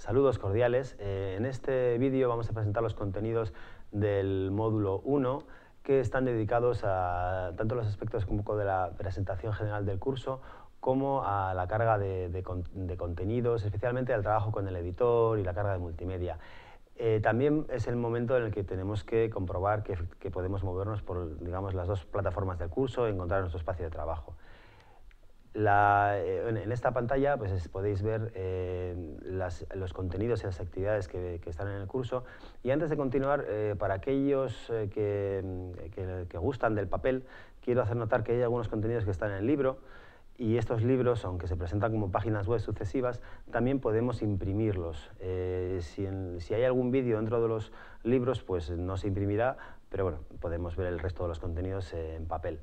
Saludos cordiales. Eh, en este vídeo vamos a presentar los contenidos del módulo 1 que están dedicados a tanto los aspectos como de la presentación general del curso como a la carga de, contenidos, especialmente al trabajo con el editor y la carga de multimedia. Eh, también es el momento en el que tenemos que comprobar que, podemos movernos por las dos plataformas del curso y encontrar nuestro espacio de trabajo. Eh, en esta pantalla pues, podéis ver eh, los contenidos y las actividades que, están en el curso. Y antes de continuar, eh, para aquellos que, gustan del papel, quiero hacer notar que hay algunos contenidos que están en el libro. Y estos libros, aunque se presentan como páginas web sucesivas, también podemos imprimirlos. Si, si hay algún vídeo dentro de los libros, pues no se imprimirá, pero bueno, podemos ver el resto de los contenidos en papel.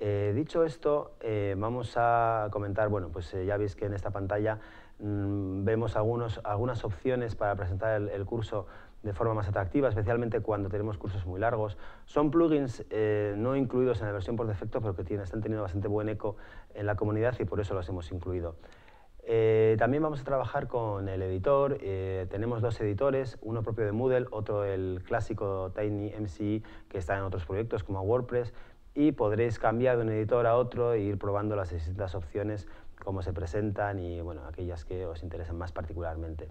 Eh, dicho esto, eh, vamos a comentar, bueno, pues eh, ya veis que en esta pantalla mm, vemos algunas opciones para presentar el, curso de forma más atractiva, especialmente cuando tenemos cursos muy largos. Son plugins no incluidos en la versión por defecto, pero que tienen, están teniendo bastante buen eco en la comunidad y por eso los hemos incluido. también vamos a trabajar con el editor. tenemos dos editores, uno propio de Moodle, otro el clásico Tiny MCE, que está en otros proyectos como WordPress y podréis cambiar de un editor a otro e ir probando las distintas opciones, cómo se presentan y bueno, aquellas que os interesan más particularmente.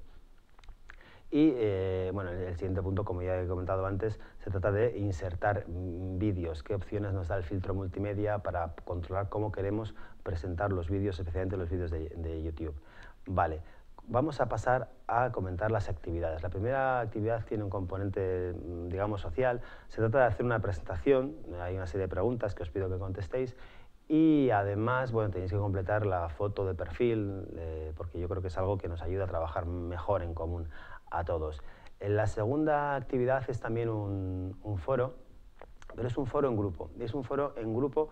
Y eh, bueno, el siguiente punto, como ya he comentado antes, se trata de insertar mm, vídeos. ¿Qué opciones nos da el filtro multimedia para controlar cómo queremos presentar los vídeos, especialmente los vídeos de, de YouTube? Vale, Vamos a pasar a comentar las actividades. La primera actividad tiene un componente, mm, digamos, social. Se trata de hacer una presentación, hay una serie de preguntas que os pido que contestéis y además, bueno, tenéis que completar la foto de perfil eh, porque yo creo que es algo que nos ayuda a trabajar mejor en común a todos. La segunda actividad es también un, foro, pero es un foro en grupo. Es un foro en grupo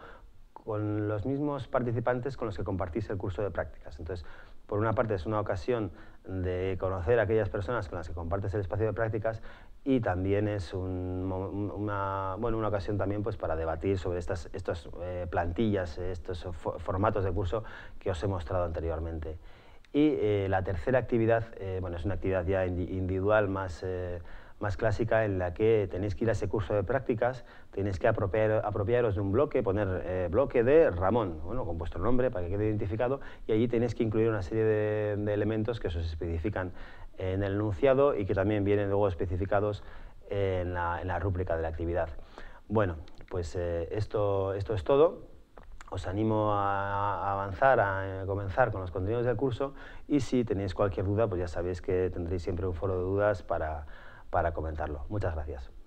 con los mismos participantes con los que compartís el curso de prácticas. Entonces, por una parte es una ocasión de conocer a aquellas personas con las que compartes el espacio de prácticas y también es una, una ocasión también pues para debatir sobre estas, eh, plantillas, estos formatos de curso que os he mostrado anteriormente. Y eh, la tercera actividad, eh, bueno, es una actividad ya individual más más clásica en la que tenéis que ir a ese curso de prácticas, tenéis que apropiaros de un bloque, poner eh, bloque de Ramón, bueno, con vuestro nombre para que quede identificado, y allí tenéis que incluir una serie de, elementos que se especifican en el enunciado y que también vienen luego especificados en la, en rúbrica de la actividad. Bueno, pues eh, esto, esto es todo. Os animo a avanzar, a eh, comenzar con los contenidos del curso y si tenéis cualquier duda, pues ya sabéis que tendréis siempre un foro de dudas para, para comentarlo. Muchas gracias.